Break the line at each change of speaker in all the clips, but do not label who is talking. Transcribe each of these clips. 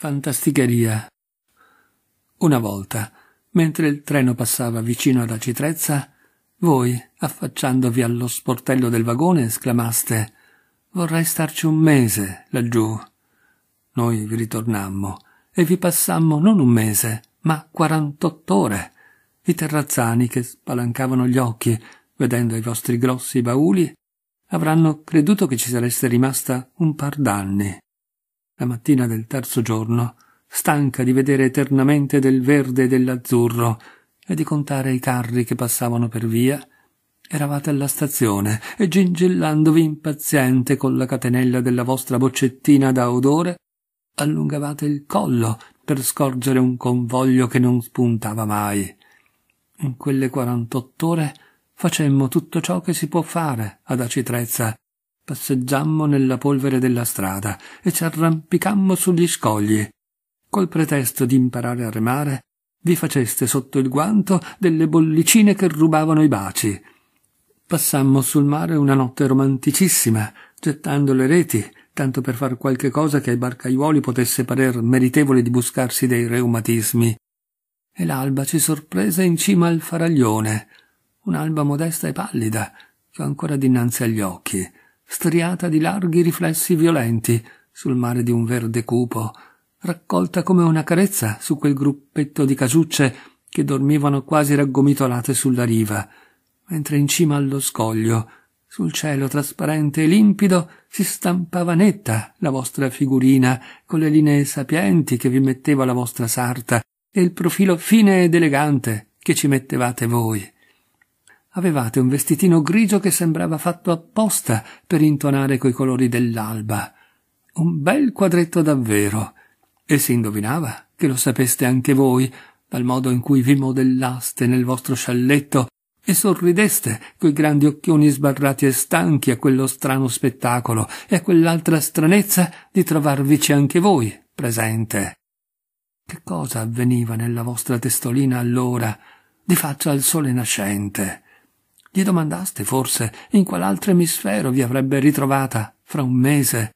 Fantasticheria. Una volta, mentre il treno passava vicino ad Acitrezza, voi, affacciandovi allo sportello del vagone, esclamaste Vorrei starci un mese laggiù. Noi vi ritornammo e vi passammo non un mese, ma quarantott'ore. I terrazzani che spalancavano gli occhi vedendo i vostri grossi bauli avranno creduto che ci sareste rimasta un par d'anni la mattina del terzo giorno, stanca di vedere eternamente del verde e dell'azzurro e di contare i carri che passavano per via, eravate alla stazione e gingellandovi impaziente con la catenella della vostra boccettina da odore, allungavate il collo per scorgere un convoglio che non spuntava mai. In quelle quarantotto ore facemmo tutto ciò che si può fare ad Acitrezza Passeggiammo nella polvere della strada e ci arrampicammo sugli scogli. Col pretesto di imparare a remare, vi faceste sotto il guanto delle bollicine che rubavano i baci. Passammo sul mare una notte romanticissima, gettando le reti, tanto per far qualche cosa che ai barcaiuoli potesse parer meritevole di buscarsi dei reumatismi. E l'alba ci sorprese in cima al faraglione, un'alba modesta e pallida, che ho ancora dinanzi agli occhi, striata di larghi riflessi violenti sul mare di un verde cupo, raccolta come una carezza su quel gruppetto di casucce che dormivano quasi raggomitolate sulla riva, mentre in cima allo scoglio, sul cielo trasparente e limpido, si stampava netta la vostra figurina, con le linee sapienti che vi metteva la vostra sarta e il profilo fine ed elegante che ci mettevate voi. Avevate un vestitino grigio che sembrava fatto apposta per intonare coi colori dell'alba. Un bel quadretto davvero. E si indovinava che lo sapeste anche voi, dal modo in cui vi modellaste nel vostro scialletto e sorrideste coi grandi occhioni sbarrati e stanchi a quello strano spettacolo e a quell'altra stranezza di trovarvici anche voi presente. Che cosa avveniva nella vostra testolina allora, di faccia al sole nascente? Gli domandaste forse in qual'altro emisfero vi avrebbe ritrovata fra un mese.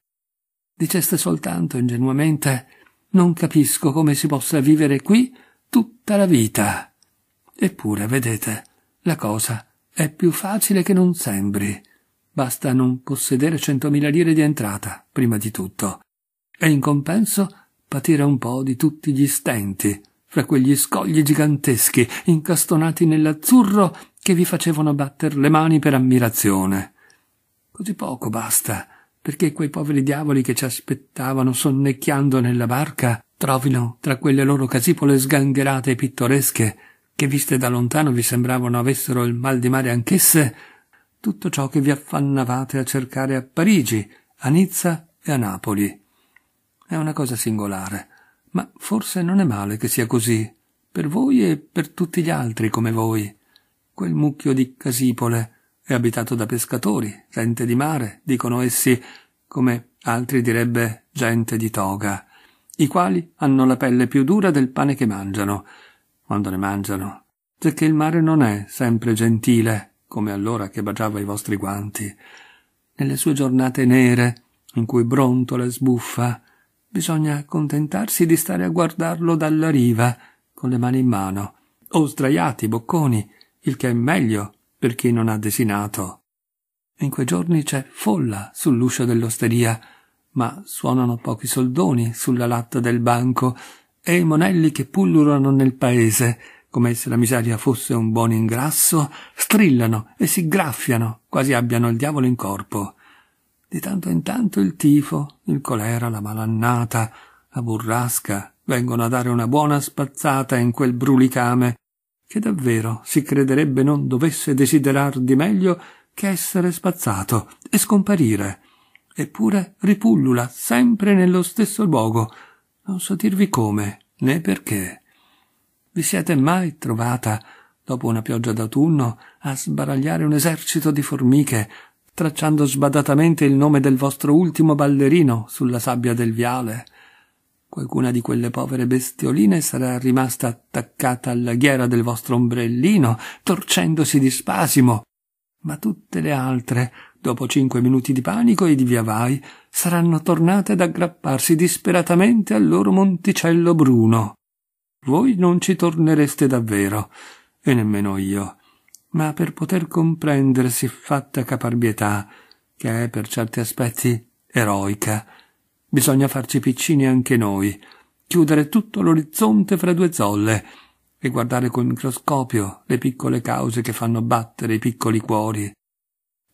Diceste soltanto ingenuamente non capisco come si possa vivere qui tutta la vita. Eppure, vedete, la cosa è più facile che non sembri. Basta non possedere centomila lire di entrata, prima di tutto, e in compenso patire un po' di tutti gli stenti, fra quegli scogli giganteschi, incastonati nell'azzurro che vi facevano batter le mani per ammirazione. Così poco basta, perché quei poveri diavoli che ci aspettavano sonnecchiando nella barca trovino tra quelle loro casipole sgangherate e pittoresche, che viste da lontano vi sembravano avessero il mal di mare anch'esse, tutto ciò che vi affannavate a cercare a Parigi, a Nizza e a Napoli. È una cosa singolare, ma forse non è male che sia così, per voi e per tutti gli altri come voi. Quel mucchio di casipole è abitato da pescatori, gente di mare, dicono essi, come altri direbbe gente di toga, i quali hanno la pelle più dura del pane che mangiano, quando ne mangiano, perché il mare non è sempre gentile, come allora che baciava i vostri guanti. Nelle sue giornate nere, in cui brontola e sbuffa, bisogna contentarsi di stare a guardarlo dalla riva, con le mani in mano, o sdraiati bocconi, il che è meglio per chi non ha desinato. In quei giorni c'è folla sull'uscio dell'osteria, ma suonano pochi soldoni sulla latta del banco e i monelli che pullulano nel paese, come se la miseria fosse un buon ingrasso, strillano e si graffiano, quasi abbiano il diavolo in corpo. Di tanto in tanto il tifo, il colera, la malannata, la burrasca vengono a dare una buona spazzata in quel brulicame che davvero si crederebbe non dovesse desiderar di meglio che essere spazzato e scomparire. Eppure ripullula sempre nello stesso luogo, non so dirvi come né perché. Vi siete mai trovata, dopo una pioggia d'autunno, a sbaragliare un esercito di formiche, tracciando sbadatamente il nome del vostro ultimo ballerino sulla sabbia del viale? Qualcuna di quelle povere bestioline sarà rimasta attaccata alla ghiera del vostro ombrellino, torcendosi di spasimo. Ma tutte le altre, dopo cinque minuti di panico e di via vai, saranno tornate ad aggrapparsi disperatamente al loro monticello bruno. Voi non ci tornereste davvero, e nemmeno io. Ma per poter comprendere siffatta caparbietà, che è per certi aspetti eroica, Bisogna farci piccini anche noi, chiudere tutto l'orizzonte fra due zolle e guardare col microscopio le piccole cause che fanno battere i piccoli cuori.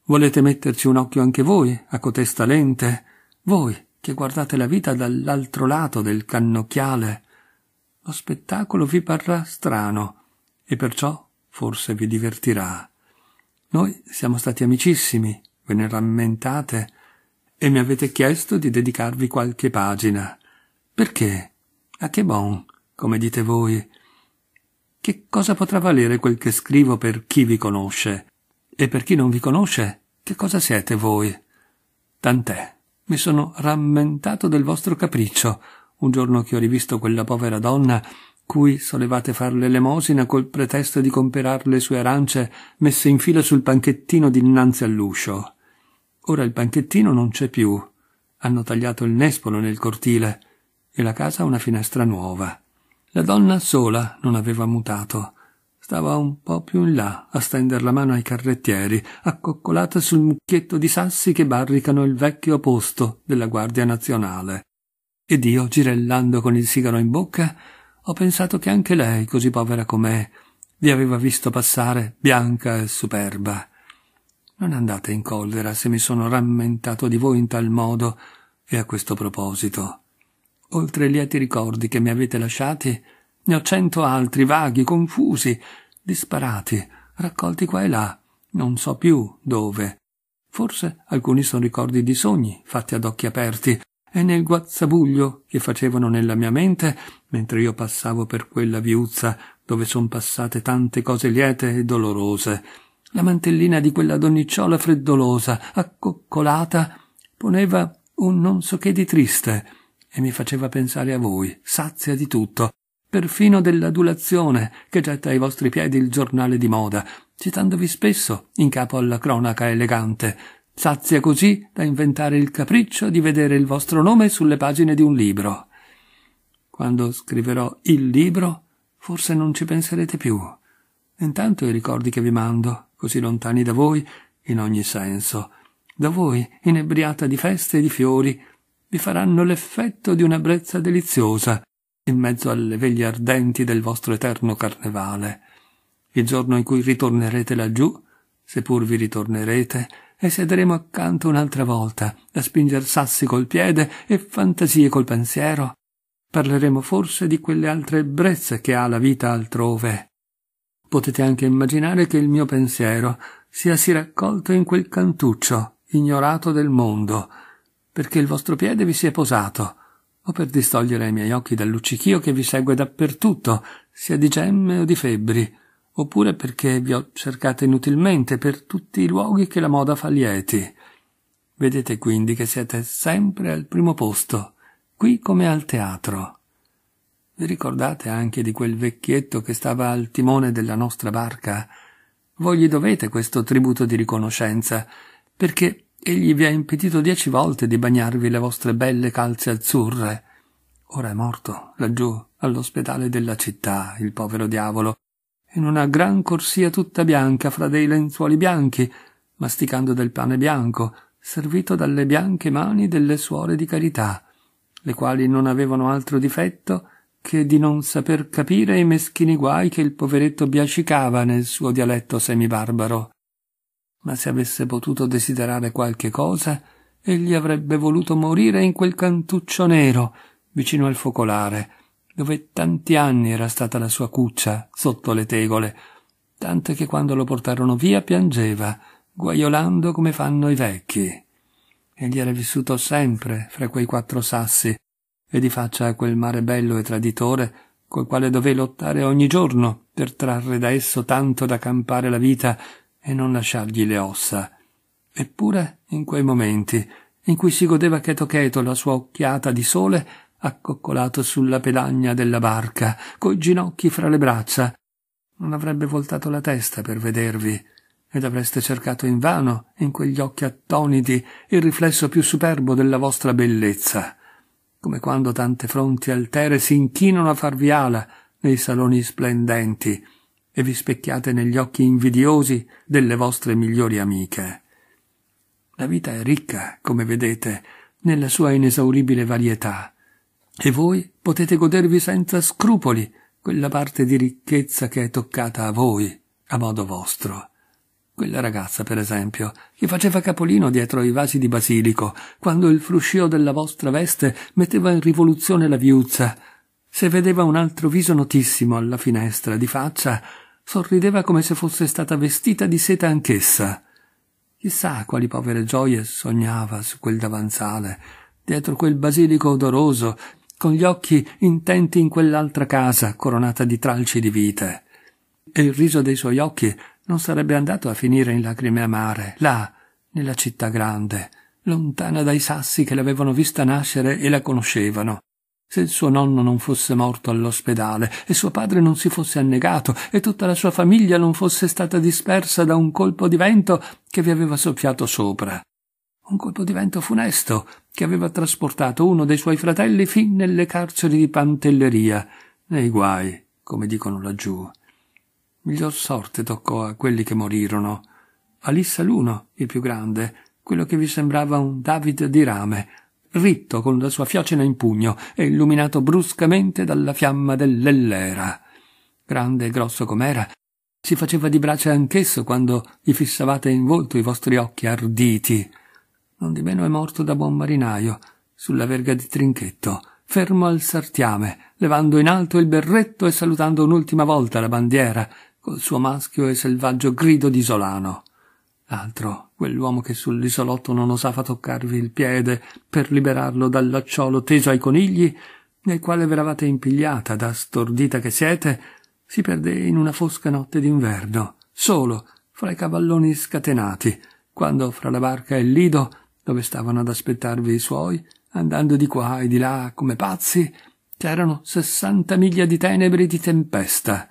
Volete metterci un occhio anche voi, a cotesta lente? Voi, che guardate la vita dall'altro lato del cannocchiale. Lo spettacolo vi parrà strano e perciò forse vi divertirà. Noi siamo stati amicissimi, ve ne rammentate? e mi avete chiesto di dedicarvi qualche pagina. Perché? A che bon, come dite voi? Che cosa potrà valere quel che scrivo per chi vi conosce? E per chi non vi conosce, che cosa siete voi? Tant'è, mi sono rammentato del vostro capriccio, un giorno che ho rivisto quella povera donna cui solevate far l'elemosina col pretesto di comperar le sue arance messe in fila sul panchettino dinanzi all'uscio. Ora il banchettino non c'è più. Hanno tagliato il nespolo nel cortile e la casa ha una finestra nuova. La donna sola non aveva mutato. Stava un po più in là a stender la mano ai carrettieri, accoccolata sul mucchietto di sassi che barricano il vecchio posto della Guardia Nazionale. Ed io, girellando con il sigaro in bocca, ho pensato che anche lei, così povera com'è, vi aveva visto passare bianca e superba. Non andate in collera se mi sono rammentato di voi in tal modo e a questo proposito. Oltre i lieti ricordi che mi avete lasciati, ne ho cento altri vaghi, confusi, disparati, raccolti qua e là, non so più dove. Forse alcuni sono ricordi di sogni fatti ad occhi aperti, e nel guazzabuglio che facevano nella mia mente mentre io passavo per quella viuzza dove son passate tante cose liete e dolorose la mantellina di quella donnicciola freddolosa, accoccolata, poneva un non so che di triste e mi faceva pensare a voi, sazia di tutto, perfino dell'adulazione che getta ai vostri piedi il giornale di moda, citandovi spesso in capo alla cronaca elegante, sazia così da inventare il capriccio di vedere il vostro nome sulle pagine di un libro. Quando scriverò il libro, forse non ci penserete più. Intanto i ricordi che vi mando così lontani da voi in ogni senso, da voi inebriata di feste e di fiori, vi faranno l'effetto di una brezza deliziosa in mezzo alle veglie ardenti del vostro eterno carnevale. Il giorno in cui ritornerete laggiù, seppur vi ritornerete, e sederemo accanto un'altra volta, a spinger sassi col piede e fantasie col pensiero. Parleremo forse di quelle altre ebbrezze che ha la vita altrove, Potete anche immaginare che il mio pensiero sia si raccolto in quel cantuccio, ignorato del mondo, perché il vostro piede vi si è posato, o per distogliere i miei occhi dal luccichio che vi segue dappertutto, sia di gemme o di febbri, oppure perché vi ho cercato inutilmente per tutti i luoghi che la moda fa lieti. Vedete quindi che siete sempre al primo posto, qui come al teatro. Vi ricordate anche di quel vecchietto che stava al timone della nostra barca? Voi gli dovete questo tributo di riconoscenza, perché egli vi ha impedito dieci volte di bagnarvi le vostre belle calze azzurre. Ora è morto, laggiù, all'ospedale della città, il povero diavolo, in una gran corsia tutta bianca fra dei lenzuoli bianchi, masticando del pane bianco, servito dalle bianche mani delle suore di carità, le quali non avevano altro difetto che di non saper capire i meschini guai che il poveretto biacicava nel suo dialetto semibarbaro. Ma se avesse potuto desiderare qualche cosa, egli avrebbe voluto morire in quel cantuccio nero, vicino al focolare, dove tanti anni era stata la sua cuccia, sotto le tegole, tanto che quando lo portarono via piangeva, guaiolando come fanno i vecchi. Egli era vissuto sempre fra quei quattro sassi, e di faccia a quel mare bello e traditore col quale dovei lottare ogni giorno per trarre da esso tanto da campare la vita e non lasciargli le ossa. Eppure, in quei momenti, in cui si godeva cheto cheto la sua occhiata di sole, accoccolato sulla pedagna della barca, coi ginocchi fra le braccia, non avrebbe voltato la testa per vedervi, ed avreste cercato invano, in quegli occhi attoniti, il riflesso più superbo della vostra bellezza come quando tante fronti altere si inchinano a farvi ala nei saloni splendenti e vi specchiate negli occhi invidiosi delle vostre migliori amiche. La vita è ricca, come vedete, nella sua inesauribile varietà, e voi potete godervi senza scrupoli quella parte di ricchezza che è toccata a voi, a modo vostro. Quella ragazza, per esempio, che faceva capolino dietro i vasi di basilico, quando il fruscio della vostra veste metteva in rivoluzione la viuzza. Se vedeva un altro viso notissimo alla finestra di faccia, sorrideva come se fosse stata vestita di seta anch'essa. Chissà quali povere gioie sognava su quel davanzale, dietro quel basilico odoroso, con gli occhi intenti in quell'altra casa coronata di tralci di vite. E il riso dei suoi occhi non sarebbe andato a finire in lacrime amare, là, nella città grande, lontana dai sassi che l'avevano vista nascere e la conoscevano. Se il suo nonno non fosse morto all'ospedale, e suo padre non si fosse annegato, e tutta la sua famiglia non fosse stata dispersa da un colpo di vento che vi aveva soffiato sopra. Un colpo di vento funesto che aveva trasportato uno dei suoi fratelli fin nelle carceri di Pantelleria, nei guai, come dicono laggiù. Miglior sorte toccò a quelli che morirono. Alissa l'uno, il più grande, quello che vi sembrava un David di rame, ritto con la sua fiocina in pugno e illuminato bruscamente dalla fiamma dell'ellera. Grande e grosso com'era, si faceva di braccia anch'esso quando gli fissavate in volto i vostri occhi arditi. Non di meno è morto da buon marinaio, sulla verga di Trinchetto, fermo al sartiame, levando in alto il berretto e salutando un'ultima volta la bandiera, col suo maschio e selvaggio grido di Solano. L'altro, quell'uomo che sull'isolotto non osava toccarvi il piede per liberarlo dal lacciolo teso ai conigli, nel quale v'eravate impigliata da stordita che siete, si perde in una fosca notte d'inverno, solo, fra i cavalloni scatenati, quando fra la barca e il lido, dove stavano ad aspettarvi i suoi, andando di qua e di là come pazzi, c'erano sessanta miglia di tenebre di tempesta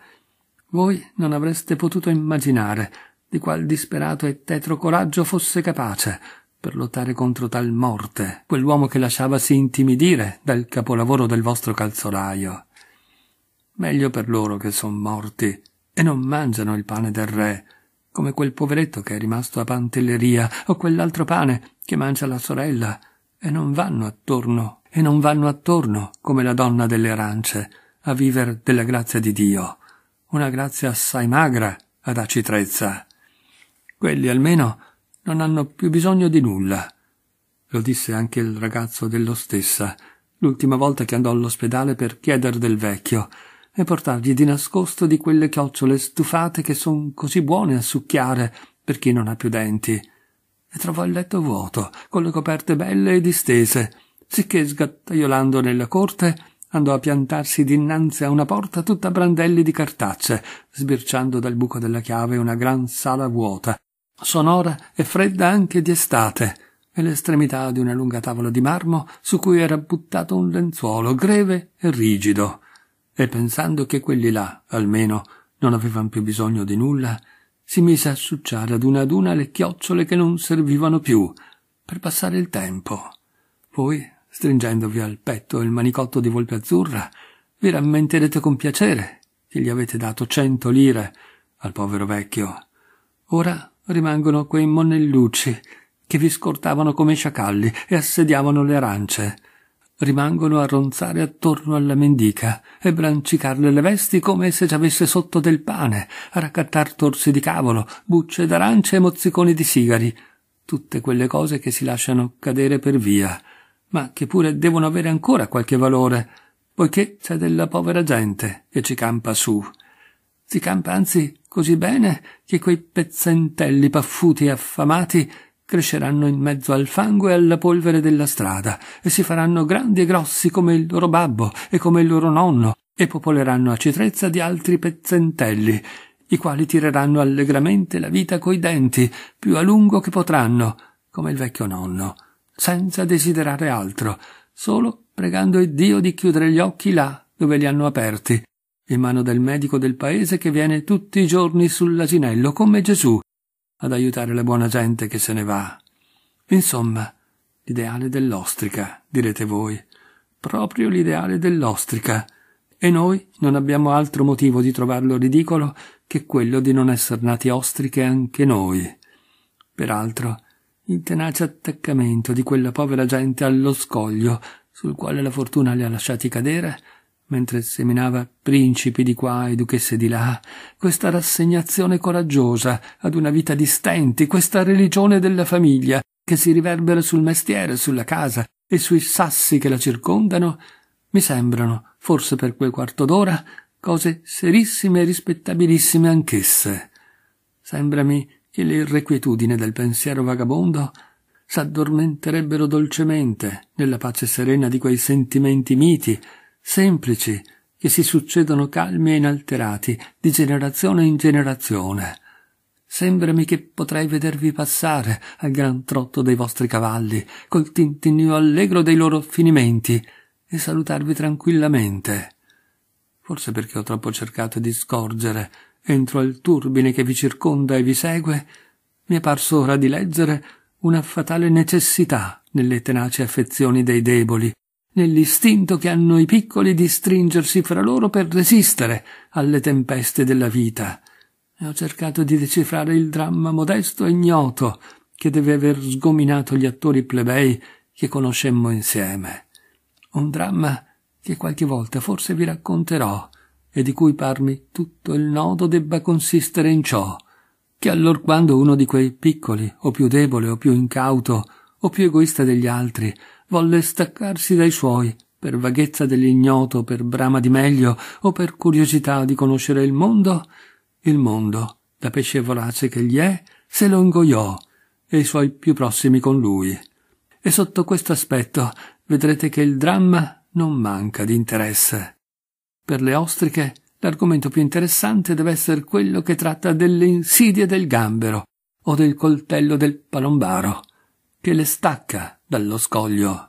voi non avreste potuto immaginare di qual disperato e tetro coraggio fosse capace per lottare contro tal morte, quell'uomo che lasciavasi intimidire dal capolavoro del vostro calzolaio. Meglio per loro che son morti e non mangiano il pane del re, come quel poveretto che è rimasto a Pantelleria o quell'altro pane che mangia la sorella e non vanno attorno e non vanno attorno come la donna delle arance a viver della grazia di Dio una grazia assai magra ad aci trezza. Quelli almeno non hanno più bisogno di nulla. Lo disse anche il ragazzo dello stessa, l'ultima volta che andò all'ospedale per chieder del vecchio e portargli di nascosto di quelle chiocciole stufate che son così buone a succhiare per chi non ha più denti. E trovò il letto vuoto, con le coperte belle e distese, sicché sgattaiolando nella corte andò a piantarsi dinanzi a una porta tutta brandelli di cartacce, sbirciando dal buco della chiave una gran sala vuota, sonora e fredda anche di estate, e l'estremità di una lunga tavola di marmo su cui era buttato un lenzuolo greve e rigido. E pensando che quelli là, almeno, non avevano più bisogno di nulla, si mise a succiare ad una ad una le chiocciole che non servivano più, per passare il tempo. Poi stringendovi al petto il manicotto di volpe azzurra, vi rammenterete con piacere che gli avete dato cento lire al povero vecchio. Ora rimangono quei monellucci che vi scortavano come sciacalli e assediavano le arance. Rimangono a ronzare attorno alla mendica e brancicarle le vesti come se ci avesse sotto del pane, a raccattar torsi di cavolo, bucce d'arance e mozziconi di sigari, tutte quelle cose che si lasciano cadere per via ma che pure devono avere ancora qualche valore, poiché c'è della povera gente che ci campa su. Si campa anzi così bene che quei pezzentelli paffuti e affamati cresceranno in mezzo al fango e alla polvere della strada e si faranno grandi e grossi come il loro babbo e come il loro nonno e popoleranno a citrezza di altri pezzentelli i quali tireranno allegramente la vita coi denti più a lungo che potranno come il vecchio nonno senza desiderare altro, solo pregando il Dio di chiudere gli occhi là dove li hanno aperti, in mano del medico del paese che viene tutti i giorni sull'asinello, come Gesù, ad aiutare la buona gente che se ne va. Insomma, l'ideale dell'ostrica, direte voi, proprio l'ideale dell'ostrica, e noi non abbiamo altro motivo di trovarlo ridicolo che quello di non esser nati ostriche anche noi. Peraltro, il tenace attaccamento di quella povera gente allo scoglio sul quale la fortuna li ha lasciati cadere mentre seminava principi di qua e duchesse di là, questa rassegnazione coraggiosa ad una vita di stenti, questa religione della famiglia che si riverbera sul mestiere, sulla casa e sui sassi che la circondano, mi sembrano, forse per quel quarto d'ora, cose serissime e rispettabilissime anch'esse. Sembrami e l'irrequietudine del pensiero vagabondo s'addormenterebbero dolcemente nella pace serena di quei sentimenti miti, semplici, che si succedono calmi e inalterati di generazione in generazione. Sembrami che potrei vedervi passare al gran trotto dei vostri cavalli, col tintinnio allegro dei loro finimenti, e salutarvi tranquillamente. Forse perché ho troppo cercato di scorgere entro il turbine che vi circonda e vi segue, mi è parso ora di leggere una fatale necessità nelle tenaci affezioni dei deboli, nell'istinto che hanno i piccoli di stringersi fra loro per resistere alle tempeste della vita. E ho cercato di decifrare il dramma modesto e ignoto che deve aver sgominato gli attori plebei che conoscemmo insieme. Un dramma che qualche volta forse vi racconterò, e di cui parmi tutto il nodo debba consistere in ciò che allorquando uno di quei piccoli, o più debole, o più incauto, o più egoista degli altri, volle staccarsi dai suoi, per vaghezza dell'ignoto, per brama di meglio, o per curiosità di conoscere il mondo, il mondo, da pesce vorace che gli è, se lo ingoiò, e i suoi più prossimi con lui. E sotto questo aspetto vedrete che il dramma non manca di interesse. Per le ostriche l'argomento più interessante deve essere quello che tratta delle insidie del gambero o del coltello del palombaro, che le stacca dallo scoglio